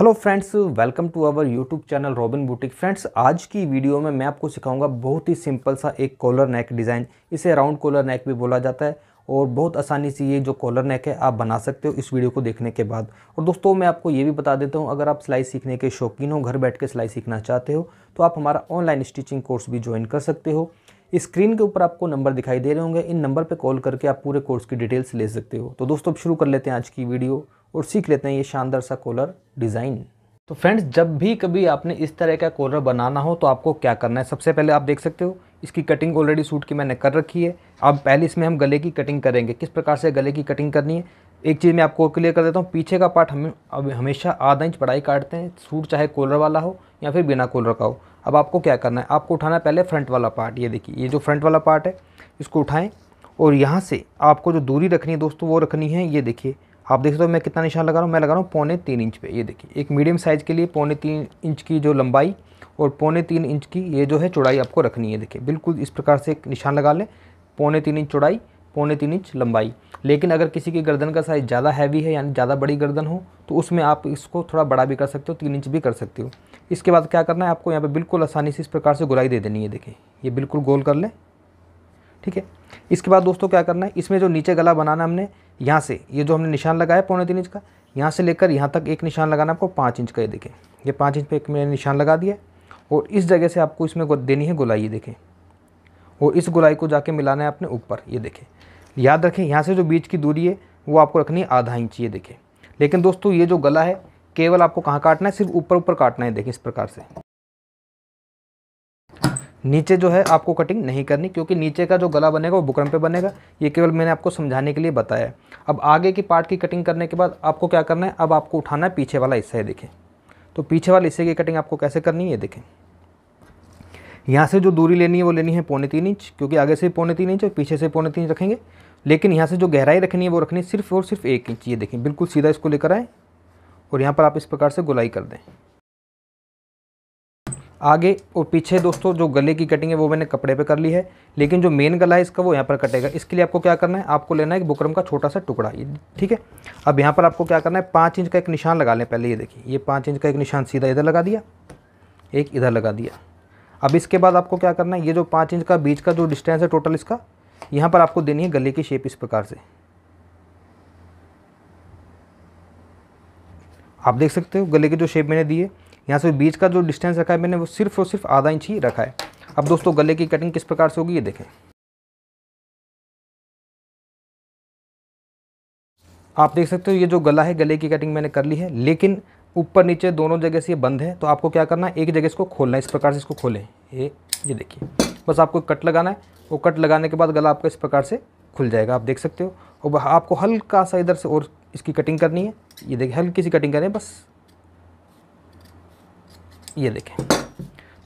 hello friends welcome to our YouTube channel Robin boutique friends आज की video में मैं आपको सिखाऊंगा बहुत ही सिंपल सा एक कॉलर नेक डिज़ाइन इसे राउंड कॉलर नेक भी बोला जाता है और बहुत आसानी से ये जो कॉलर नेक है आप बना सकते हो इस वीडियो को देखने के बाद और दोस्तों मैं आपको ये भी बता देता हूँ अगर आप सिलाई सीखने के शौकीन हो घर बैठ के सिलाई सीखना चाहते हो तो आप हमारा ऑनलाइन स्टिचिंग कोर्स भी ज्वाइन कर सकते हो स्क्रीन के ऊपर आपको नंबर दिखाई दे रहे होंगे इन नंबर पर कॉल करके आप पूरे कोर्स की डिटेल्स ले सकते हो तो दोस्तों अब शुरू कर लेते हैं आज की वीडियो और सीख लेते हैं ये शानदार सा कॉलर डिज़ाइन तो फ्रेंड्स जब भी कभी आपने इस तरह का कॉलर बनाना हो तो आपको क्या करना है सबसे पहले आप देख सकते हो इसकी कटिंग ऑलरेडी सूट की मैंने कर रखी है अब पहले इसमें हम गले की कटिंग करेंगे किस प्रकार से गले की कटिंग करनी है एक चीज़ मैं आपको क्लियर कर देता हूँ पीछे का पार्ट हम अब हमेशा आधा इंच बढ़ाई काटते हैं सूट चाहे कॉलर वाला हो या फिर बिना कॉलर का हो अब आपको क्या करना है आपको उठाना है पहले फ्रंट वाला पार्ट ये देखिए ये जो फ्रंट वाला पार्ट है इसको उठाएँ और यहाँ से आपको जो दूरी रखनी है दोस्तों वो रखनी है ये देखिए आप देख सकते हो मैं कितना निशान लगा रहा हूँ मैं लगा रहा हूँ पौने तीन इंच पे ये देखिए एक मीडियम साइज़ के लिए पौने तीन इंच की जो लंबाई और पौने तीन इंच की ये जो है चौड़ाई आपको रखनी है देखिए बिल्कुल इस प्रकार से एक निशान लगा लें पौने तीन इंच चौड़ाई पौने तीन इंच लंबाई लेकिन अगर किसी की गर्दन का साइज़ ज़्यादा हैवी है यानी ज़्यादा बड़ी गर्दन हो तो उसमें आप इसको थोड़ा बड़ा भी कर सकते हो तीन इंच भी कर सकते हो इसके बाद क्या करना है आपको यहाँ पर बिल्कुल आसानी से इस प्रकार से गुलाई दे देनी है देखिए ये बिल्कुल गोल कर लें ठीक है इसके बाद दोस्तों क्या करना है इसमें जो नीचे गला बनाना हमने यहाँ से ये जो हमने निशान लगाया पौने तीन इंच का यहाँ से लेकर यहाँ तक एक निशान लगाना आपको पाँच इंच का ये देखें ये पाँच इंच पे एक मैंने निशान लगा दिया और इस जगह से आपको इसमें देनी है गुलाई ये देखें और इस गुलाई को जाके मिलाना है आपने ऊपर ये देखें याद रखें यहाँ से जो बीच की दूरी है वो आपको रखनी है आधा इंच ये देखें लेकिन दोस्तों ये जो गला है केवल आपको कहाँ काटना है सिर्फ ऊपर ऊपर काटना है देखें इस प्रकार से नीचे जो है आपको कटिंग नहीं करनी क्योंकि नीचे का जो गला बनेगा वो बुकरम पे बनेगा ये केवल मैंने आपको समझाने के लिए बताया अब आगे की पार्ट की कटिंग करने के बाद आपको क्या करना है अब आपको उठाना है पीछे वाला हिस्सा है देखें तो पीछे वाले हिस्से की कटिंग आपको कैसे करनी है ये देखें यहाँ से जो दूरी लेनी है वो लेनी है पौने तीन इंच क्योंकि आगे से पौने तीन इंच और पीछे से पौने तीन इंच रखेंगे लेकिन यहाँ से जो गहराई रखनी है वो रखनी है सिर्फ और सिर्फ एक इंच ये देखें बिल्कुल सीधा इसको लेकर आएँ और यहाँ पर आप इस प्रकार से गुलाई कर दें आगे और पीछे दोस्तों जो गले की कटिंग है वो मैंने कपड़े पे कर ली है लेकिन जो मेन गला है इसका वो यहाँ पर कटेगा इसके लिए आपको क्या करना है आपको लेना है एक बुकरम का छोटा सा टुकड़ा ये ठीक है अब यहाँ पर आपको क्या करना है पाँच इंच का एक निशान लगा लें पहले ये देखिए ये पाँच इंच का एक निशान सीधा इधर लगा दिया एक इधर लगा दिया अब इसके बाद आपको क्या करना है ये जो पाँच इंच का बीच का जो डिस्टेंस है टोटल इसका यहाँ पर आपको देनी है गले की शेप इस प्रकार से आप देख सकते हो गले की जो शेप मैंने दी है यहाँ से बीच का जो डिस्टेंस रखा है मैंने वो सिर्फ और सिर्फ आधा इंच ही रखा है अब दोस्तों गले की कटिंग किस प्रकार से होगी ये देखें आप देख सकते हो ये जो गला है गले की कटिंग मैंने कर ली है लेकिन ऊपर नीचे दोनों जगह से ये बंद है तो आपको क्या करना है एक जगह इसको खोलना है इस प्रकार से इसको खोलें ये ये देखिए बस आपको कट लगाना है वो कट लगाने के बाद गला आपका इस प्रकार से खुल जाएगा आप देख सकते हो और आपको हल्का सा इधर से और इसकी कटिंग करनी है ये देखिए हल्की सी कटिंग करें बस ये देखें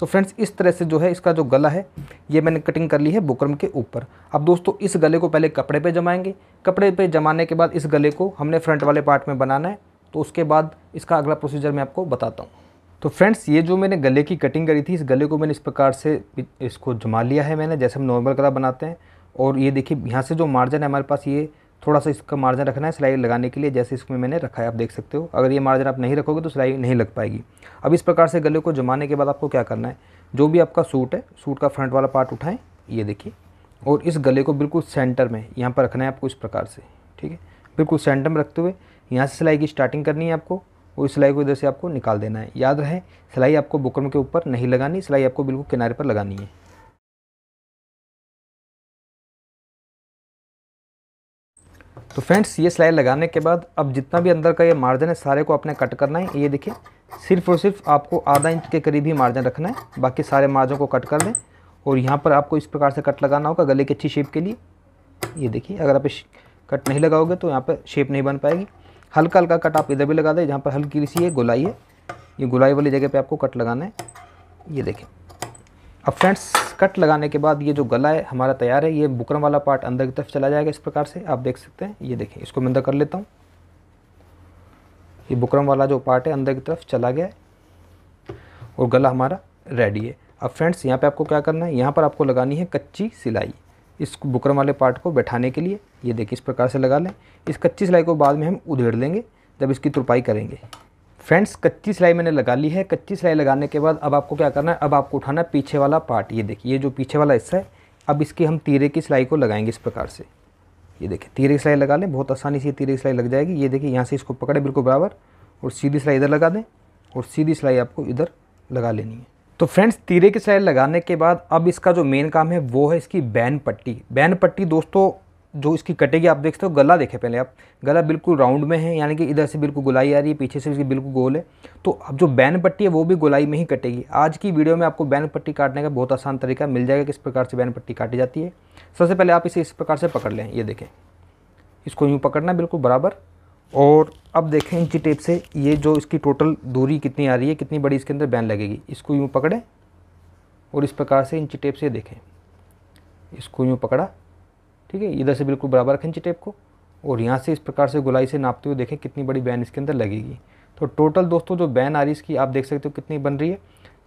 तो फ्रेंड्स इस तरह से जो है इसका जो गला है ये मैंने कटिंग कर ली है बुकरम के ऊपर अब दोस्तों इस गले को पहले कपड़े पे जमाएंगे कपड़े पे जमाने के बाद इस गले को हमने फ्रंट वाले पार्ट में बनाना है तो उसके बाद इसका अगला प्रोसीजर मैं आपको बताता हूँ तो फ्रेंड्स ये जो मैंने गले की कटिंग करी थी इस गले को मैंने इस प्रकार से इसको जमा लिया है मैंने जैसे हम नॉर्मल गला बनाते हैं और ये देखिए यहाँ से जो मार्जिन है हमारे पास ये थोड़ा सा इसका मार्जिन रखना है सिलाई लगाने के लिए जैसे इसमें मैंने रखा है आप देख सकते हो अगर ये मार्जिन आप नहीं रखोगे तो सिलाई नहीं लग पाएगी अब इस प्रकार से गले को जमाने के बाद आपको क्या करना है जो भी आपका सूट है सूट का फ्रंट वाला पार्ट उठाएं ये देखिए और इस गले को बिल्कुल सेंटर में यहाँ पर रखना है आपको इस प्रकार से ठीक है बिल्कुल सेंटर में रखते हुए यहाँ से सिलाई की स्टार्टिंग करनी है आपको और इस सिलाई को इधर से आपको निकाल देना है याद रहे सिलाई आपको बुकरम के ऊपर नहीं लगानी सिलाई आपको बिल्कुल किनारे पर लगानी है तो फ्रेंड्स ये सिलाई लगाने के बाद अब जितना भी अंदर का ये मार्जिन है सारे को आपने कट करना है ये देखिए सिर्फ और सिर्फ आपको आधा इंच के करीब ही मार्जिन रखना है बाकी सारे मार्जिन को कट कर लें और यहाँ पर आपको इस प्रकार से कट लगाना होगा गले की अच्छी शेप के लिए ये देखिए अगर आप कट नहीं लगाओगे तो यहाँ पर शेप नहीं बन पाएगी हल्का हल्का कट आप इधर भी लगा दें जहाँ पर हल्की सी है गुलाई है ये गुलाई वाली जगह पर आपको कट लगाना है ये देखें अब फ्रेंड्स कट लगाने के बाद ये जो गला है हमारा तैयार है ये बुकरम वाला पार्ट अंदर की तरफ चला जाएगा इस प्रकार से आप देख सकते हैं ये देखें इसको मैं अंदर कर लेता हूँ ये बुकरम वाला जो पार्ट है अंदर की तरफ चला गया है और गला हमारा रेडी है अब फ्रेंड्स यहाँ पे आपको क्या करना है यहाँ पर आपको लगानी है कच्ची सिलाई इस बुकरम वाले पार्ट को बैठाने के लिए ये देखिए इस प्रकार से लगा लें इस कच्ची सिलाई को बाद में हम उधेड़ लेंगे जब इसकी तुरपाई करेंगे फ्रेंड्स कच्ची सिलाई मैंने लगा ली है कच्ची सिलाई लगाने के बाद अब आपको क्या करना है अब आपको उठाना है पीछे वाला पार्ट ये देखिए ये जो पीछे वाला हिस्सा है अब इसकी हम तीरे की सिलाई को लगाएंगे इस प्रकार से ये देखिए तीरे की सिलाई लगा लें बहुत आसानी से तीरे की सिलाई लग जाएगी ये देखिए यहाँ से इसको पकड़े बिल्कुल बराबर और सीधी सिलाई इधर लगा दें और सीधी सिलाई आपको इधर लगा लेनी है तो फ्रेंड्स तीरे की सिलाई लगाने के बाद अब इसका जो मेन काम है वो है इसकी बैन पट्टी बैन पट्टी दोस्तों जो इसकी कटेगी आप देख सकते हो गला देखें पहले आप गला बिल्कुल राउंड में है यानी कि इधर से बिल्कुल गुलाई आ रही है पीछे से इसकी बिल्कुल गोल है तो अब जो बैन पट्टी है वो भी गुलाई में ही कटेगी आज की वीडियो में आपको बैन पट्टी काटने का बहुत आसान तरीका मिल जाएगा किस प्रकार से बैन पट्टी काटी जाती है सबसे पहले आप इसे इस प्रकार से पकड़ लें ये देखें इसको यूँ पकड़ना बिल्कुल बराबर और अब देखें इंची टेप से ये जो इसकी टोटल दूरी कितनी आ रही है कितनी बड़ी इसके अंदर बैन लगेगी इसको यूँ पकड़ें और इस प्रकार से इंची टेप से देखें इसको यूँ पकड़ा ठीक है इधर से बिल्कुल बराबर खींची टेप को और यहाँ से इस प्रकार से गुलाई से नापते हुए देखें कितनी बड़ी बैन इसके अंदर लगेगी तो टोटल दोस्तों जो बैन आ रही है इसकी आप देख सकते हो कितनी बन रही है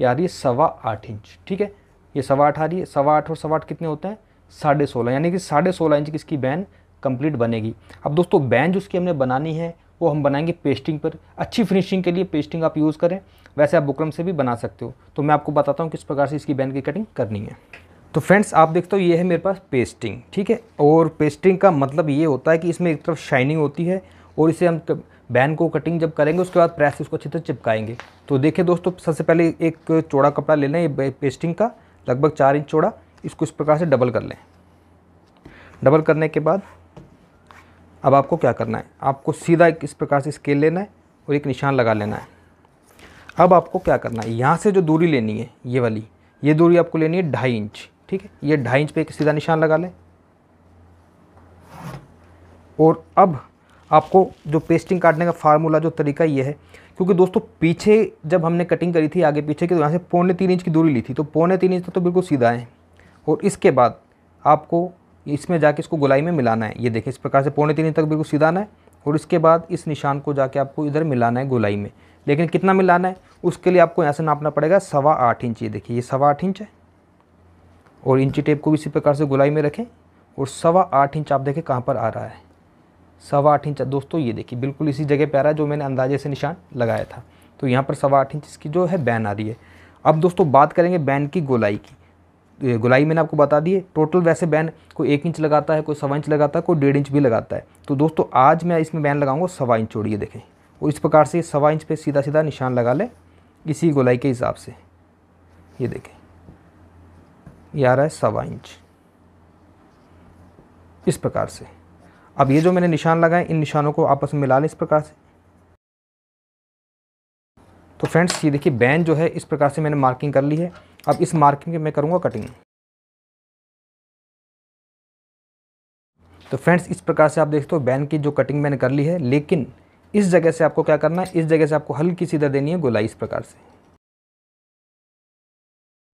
ये आ रही है सवा आठ इंच ठीक है ये सवा आठ आ रही है सवा आठ और सवा आठ कितने होते हैं साढ़े सोलह यानी कि साढ़े सोलह इंच की इसकी बैन कंप्लीट बनेगी अब दोस्तों बैन जो उसकी हमने बनानी है वो हम बनाएंगे पेस्टिंग पर अच्छी फिनिशिंग के लिए पेस्टिंग आप यूज़ करें वैसे आप बुकरम से भी बना सकते हो तो मैं आपको बताता हूँ किस प्रकार से इसकी बैन की कटिंग करनी है तो फ्रेंड्स आप देखते हो ये है मेरे पास पेस्टिंग ठीक है और पेस्टिंग का मतलब ये होता है कि इसमें एक तरफ शाइनिंग होती है और इसे हम बैन को कटिंग जब करेंगे उसके बाद प्रेस इसको अच्छे से चिपकाएंगे तो देखिए दोस्तों सबसे पहले एक चौड़ा कपड़ा ले लें पेस्टिंग का लगभग चार इंच चौड़ा इसको इस प्रकार से डबल कर लें डबल करने के बाद अब आपको क्या करना है आपको सीधा एक इस प्रकार से स्केल लेना है और एक निशान लगा लेना है अब आपको क्या करना है यहाँ से जो दूरी लेनी है ये वाली ये दूरी आपको लेनी है ढाई इंच ठीक है ये ढाई इंच पे एक सीधा निशान लगा लें और अब आपको जो पेस्टिंग काटने का फार्मूला जो तरीका ये है क्योंकि दोस्तों पीछे जब हमने कटिंग करी थी आगे पीछे की तो यहाँ से पौने तीन इंच की दूरी ली थी तो पौने तीन इंच तक तो बिल्कुल सीधा है और इसके बाद आपको इसमें जाके इसको गोलाई में मिलाना है ये देखिए इस प्रकार से पौने तीन इंच तक बिल्कुल सीधा ना है और इसके बाद इस निशान को जाके आपको इधर मिलाना है गोलाई में लेकिन कितना मिलाना है उसके लिए आपको यहाँ से नापना पड़ेगा सवा आठ इंच ये देखिए ये सवा आठ इंच है और इंची टेप को भी इसी प्रकार से गुलाई में रखें और सवा आठ इंच आप देखें कहाँ पर आ रहा है सवा आठ इंच दोस्तों ये देखिए बिल्कुल इसी जगह पर आ रहा है जो मैंने अंदाजे से निशान लगाया था तो यहाँ पर सवा आठ इंच इसकी जो है बैन आ रही है अब दोस्तों बात करेंगे बैन की गोलाई की गोलाई मैंने आपको बता दिए टोटल वैसे बैन कोई एक इंच लगाता है कोई सवा इंच लगाता है कोई डेढ़ इंच भी लगाता है तो दोस्तों आज मैं इसमें बैन लगाऊंगा सवा इंच चौड़िए देखें और इस प्रकार से सवा इंच पे सीधा सीधा निशान लगा लें इसी गोलाई के हिसाब से ये देखें ये आ रहा है सवा इंच इस प्रकार से अब ये जो मैंने निशान लगाए इन निशानों को आपस में मिला लें इस प्रकार से तो फ्रेंड्स ये देखिए बैंड जो है इस प्रकार से मैंने मार्किंग कर ली है अब इस मार्किंग में मैं करूँगा कटिंग तो फ्रेंड्स इस प्रकार से आप देखते हो बैन की जो कटिंग मैंने कर ली है लेकिन इस जगह से आपको क्या करना है इस जगह से आपको हल्की सीधा देनी है गोलाई इस प्रकार से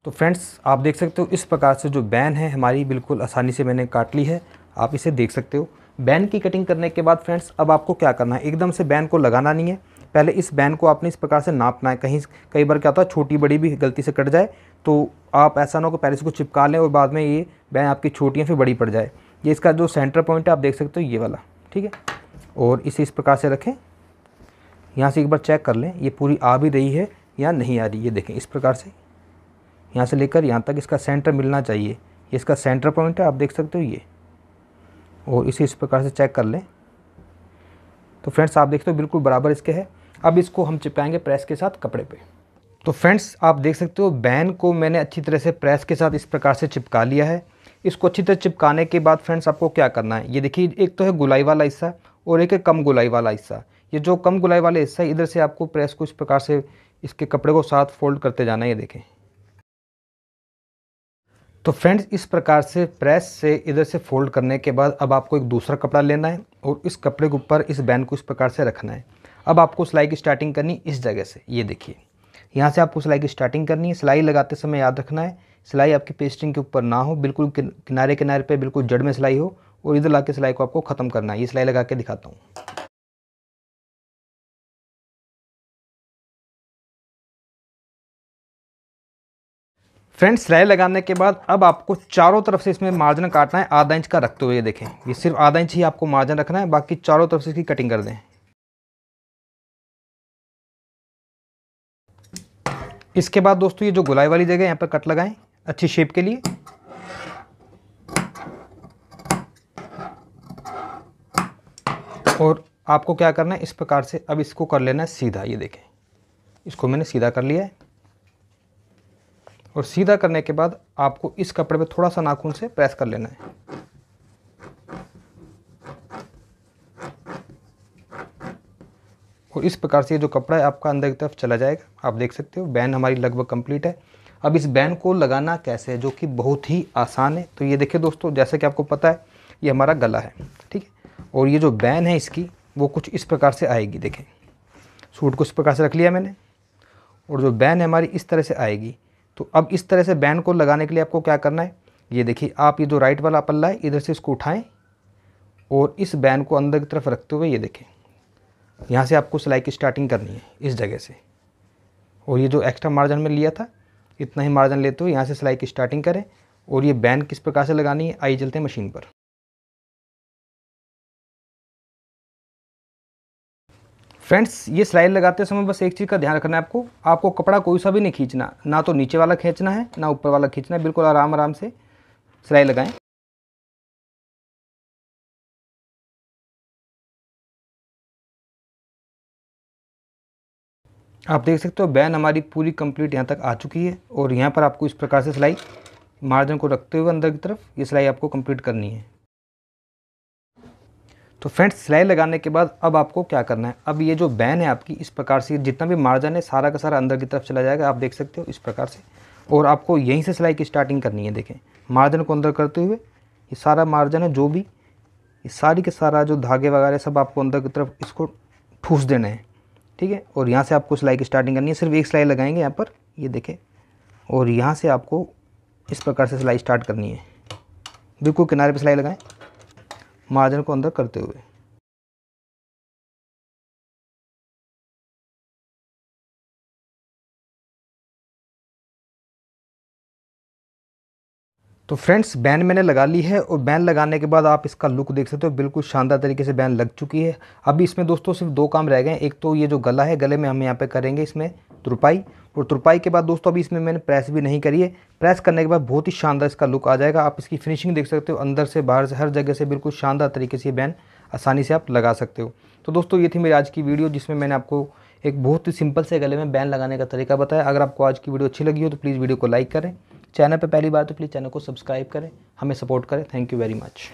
तो फ्रेंड्स आप देख सकते हो इस प्रकार से जो बैन है हमारी बिल्कुल आसानी से मैंने काट ली है आप इसे देख सकते हो बैन की कटिंग करने के बाद फ्रेंड्स अब आपको क्या करना है एकदम से बैन को लगाना नहीं है पहले इस बैन को आपने इस प्रकार से नापना है कहीं कई बार क्या होता है छोटी बड़ी भी गलती से कट जाए तो आप ऐसा ना हो कि पहले इसको चिपका लें और बाद में ये बैन आपकी छोटी या फिर बड़ी पड़ जाए ये इसका जो सेंटर पॉइंट है आप देख सकते हो ये वाला ठीक है और इसे इस प्रकार से रखें यहाँ से एक बार चेक कर लें ये पूरी आ भी रही है या नहीं आ रही ये देखें इस प्रकार से यहाँ से लेकर यहाँ तक इसका सेंटर मिलना चाहिए ये इसका सेंटर पॉइंट है आप देख सकते हो ये और इसे इस प्रकार से चेक कर लें तो फ्रेंड्स आप देखते हो बिल्कुल बराबर इसके है अब इसको हम चिपकाएंगे प्रेस के साथ कपड़े पे तो फ्रेंड्स आप देख सकते हो बैन को मैंने अच्छी तरह से प्रेस के साथ इस प्रकार से चिपका लिया है इसको अच्छी तरह चिपकाने के बाद फ्रेंड्स आपको क्या करना है ये देखिए एक तो है गुलाई वाला हिस्सा और एक है कम गुलाई वाला हिस्सा ये जो कम गुलाई वाला हिस्सा है इधर से आपको प्रेस को इस प्रकार से इसके कपड़े को साथ फोल्ड करते जाना है ये देखें तो फ्रेंड्स इस प्रकार से प्रेस से इधर से फोल्ड करने के बाद अब आपको एक दूसरा कपड़ा लेना है और इस कपड़े के ऊपर इस बैंड को इस प्रकार से रखना है अब आपको सिलाई की स्टार्टिंग करनी इस जगह से ये देखिए यहाँ से आपको सिलाई की स्टार्टिंग करनी है सिलाई लगाते समय याद रखना है सिलाई आपकी पेस्टिंग के ऊपर ना हो बिल्कुल किनारे किनारे पर बिल्कुल जड़ में सिलाई हो और इधर ला के सिलाई को आपको ख़त्म करना है ये सिलाई लगा के दिखाता हूँ फ्रेंड्स सिलाई लगाने के बाद अब आपको चारों तरफ से इसमें मार्जिन काटना है आधा इंच का रखते हुए देखें ये सिर्फ आधा इंच ही आपको मार्जिन रखना है बाकी चारों तरफ से इसकी कटिंग कर दें इसके बाद दोस्तों ये जो गुलाई वाली जगह यहाँ पर कट लगाएं अच्छी शेप के लिए और आपको क्या करना है इस प्रकार से अब इसको कर लेना है सीधा ये देखें इसको मैंने सीधा कर लिया है और सीधा करने के बाद आपको इस कपड़े पे थोड़ा सा नाखून से प्रेस कर लेना है और इस प्रकार से ये जो कपड़ा है आपका अंदर की तरफ चला जाएगा आप देख सकते हो बैन हमारी लगभग कंप्लीट है अब इस बैन को लगाना कैसे है जो कि बहुत ही आसान है तो ये देखिए दोस्तों जैसे कि आपको पता है ये हमारा गला है ठीक है और ये जो बैन है इसकी वो कुछ इस प्रकार से आएगी देखें सूट को इस प्रकार से रख लिया मैंने और जो बैन है हमारी इस तरह से आएगी तो अब इस तरह से बैन को लगाने के लिए आपको क्या करना है ये देखिए आप ये जो राइट वाला पल्ला है इधर से इसको उठाएं और इस बैन को अंदर की तरफ रखते हुए ये देखें यहाँ से आपको सिलाई की स्टार्टिंग करनी है इस जगह से और ये जो एक्स्ट्रा मार्जिन में लिया था इतना ही मार्जिन लेते हुए यहाँ से सिलाई की स्टार्टिंग करें और ये बैन किस प्रकार से लगानी है आई चलते हैं मशीन पर फ्रेंड्स ये स्लाइड लगाते समय बस एक चीज़ का ध्यान रखना है आपको आपको कपड़ा कोई सा भी नहीं खींचना ना तो नीचे वाला खींचना है ना ऊपर वाला खींचना है बिल्कुल आराम आराम से सिलाई लगाएं आप देख सकते हो बैन हमारी पूरी कंप्लीट यहाँ तक आ चुकी है और यहाँ पर आपको इस प्रकार से सिलाई मार्जिन को रखते हुए अंदर की तरफ ये सिलाई आपको कंप्लीट करनी है तो फ्रेंड्स सिलाई लगाने के बाद अब आपको क्या करना है अब ये जो बैन है आपकी इस प्रकार से जितना भी मार्जन है सारा का सारा अंदर की तरफ चला जाएगा आप देख सकते हो इस प्रकार से और आपको यहीं से सिलाई की स्टार्टिंग करनी है देखें मार्जन को अंदर करते हुए ये सारा मार्जन है जो भी ये सारी के सारा जो धागे वगैरह सब आपको अंदर की तरफ इसको ठूस देना है ठीक है और यहाँ से आपको सिलाई की स्टार्टिंग करनी है सिर्फ एक सिलाई लगाएंगे यहाँ पर ये देखें और यहाँ से आपको इस प्रकार से सिलाई स्टार्ट करनी है बिल्कुल किनारे पर सिलाई लगाएं मार्जिन को अंदर करते हुए तो फ्रेंड्स बैन मैंने लगा ली है और बैन लगाने के बाद आप इसका लुक देख सकते हो बिल्कुल शानदार तरीके से बैन लग चुकी है अभी इसमें दोस्तों सिर्फ दो काम रह गए हैं एक तो ये जो गला है गले में हम यहाँ पे करेंगे इसमें तुरपाई और तुरपाई के बाद दोस्तों अभी इसमें मैंने प्रेस भी नहीं करी है प्रेस करने के बाद बहुत ही शानदार इसका लुक आ जाएगा आप इसकी फिनिशिंग देख सकते हो अंदर से बाहर से हर जगह से बिल्कुल शानदार तरीके से ये बैन आसानी से आप लगा सकते हो तो दोस्तों ये थी मेरी आज की वीडियो जिसमें मैंने आपको एक बहुत ही सिंपल से गले में बैन लगाने का तरीका बताया अगर आपको आज की वीडियो अच्छी लगी हो तो प्लीज़ वीडियो को लाइक करें चैनल पर पहली बार तो प्लीज़ चैनल को सब्सक्राइब करें हमें सपोर्ट करें थैंक यू वेरी मच